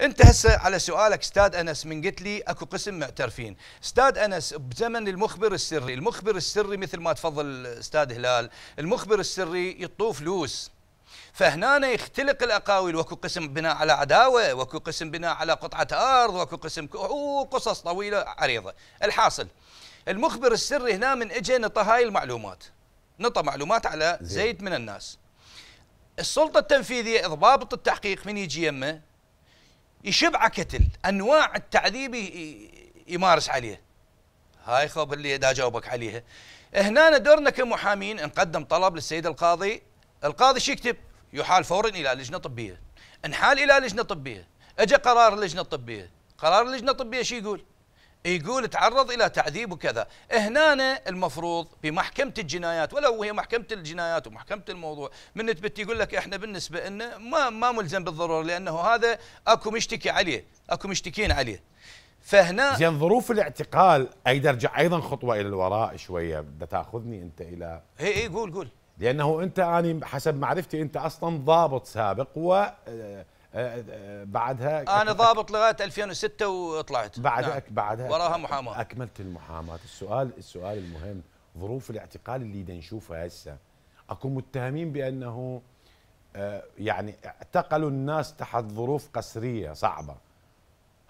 انت هسه على سؤالك استاذ انس من قلت لي اكو قسم معترفين استاذ انس بزمن المخبر السري المخبر السري مثل ما تفضل استاذ هلال المخبر السري يطوف فلوس فهنا يختلق الاقاويل وكو قسم بناء على عداوه وكو قسم بناء على قطعه ارض وكو قسم قصص طويله عريضه الحاصل المخبر السري هنا من اجى نطى هاي المعلومات نطى معلومات على زيد من الناس السلطه التنفيذيه ضابط التحقيق من يجي يمه يشب كتل انواع التعذيب يمارس عليه هاي خوف اللي دا جاوبك عليها هنا دورنا كمحامين نقدم طلب للسيد القاضي القاضي شو يكتب يحال فورا الى لجنه طبيه انحال الى لجنه طبيه اجى قرار اللجنه الطبيه قرار اللجنه الطبيه شو يقول يقول تعرض الى تعذيب وكذا هنا المفروض بمحكمه الجنايات ولو هي محكمه الجنايات ومحكمه الموضوع من تبت يقول لك احنا بالنسبه انه ما ما ملزم بالضروره لانه هذا اكو مشتكي عليه اكو مشتكين عليه فهنا زين ظروف الاعتقال أي ارجع ايضا خطوه الى الوراء شويه تاخذني انت الى اي اي قول قول لانه انت اني حسب معرفتي انت اصلا ضابط سابق و آه، بعدها انا ضابط لغايه 2006 وطلعت بعدها نعم. بعدها وراها محاماه اكملت المحاماه السؤال السؤال المهم ظروف الاعتقال اللي نشوفها هسه اكو متهمين بانه آه، يعني اعتقلوا الناس تحت ظروف قسريه صعبه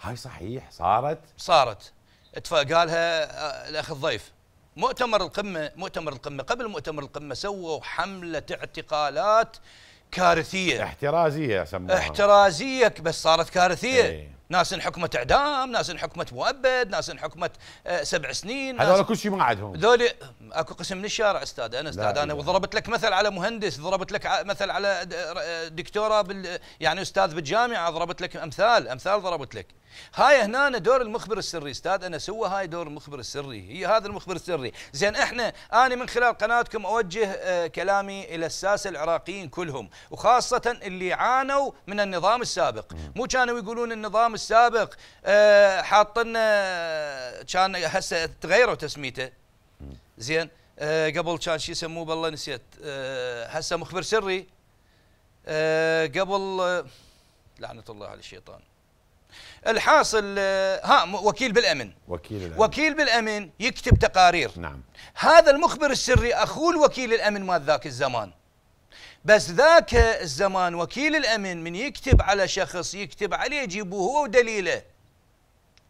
هاي صحيح صارت صارت قالها آه، الاخ الضيف مؤتمر القمه مؤتمر القمه قبل مؤتمر القمه سووا حمله اعتقالات كارثيه احترازيه سموها احترازيه بس صارت كارثيه ايه. ناس انحكمت اعدام، ناس انحكمت مؤبد، ناس انحكمت آه، سبع سنين هذول كل شيء ما عندهم ذول اكو قسم من الشارع استاذ انا استاذ انا وضربت لك مثل على مهندس، ضربت لك مثل على آه، دكتوره بال يعني استاذ بالجامعه، ضربت لك امثال امثال ضربت لك هاي هنا دور المخبر السري استاذ انا سوى هاي دور المخبر السري هي هذا المخبر السري زين احنا انا من خلال قناتكم اوجه آه، كلامي الى الساسه العراقيين كلهم وخاصه اللي عانوا من النظام السابق مو كانوا يقولون النظام السابق حاط آه، حاطنا آه، كان هسه تغيروا تسميته زين قبل كان شو يسموه بالله نسيت هسه مخبر سري قبل لعنه الله على الشيطان الحاصل آه، ها وكيل بالامن وكيل الأمن. وكيل بالامن يكتب تقارير نعم هذا المخبر السري اخوه الوكيل الامن مال ذاك الزمان بس ذاك الزمان وكيل الامن من يكتب على شخص يكتب عليه يجيبوه هو ودليله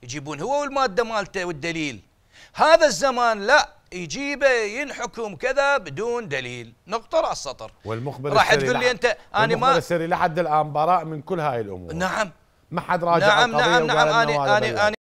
يجيبون هو والماده مالته والدليل هذا الزمان لا يجيبه ينحكم كذا بدون دليل نقطة راس السطر والمخبر راح تقول لي أنت أنا ما المخبر السري لحد الآن براء من كل هاي الأمور نعم ما حد راجع نعم نعم نعم انا انا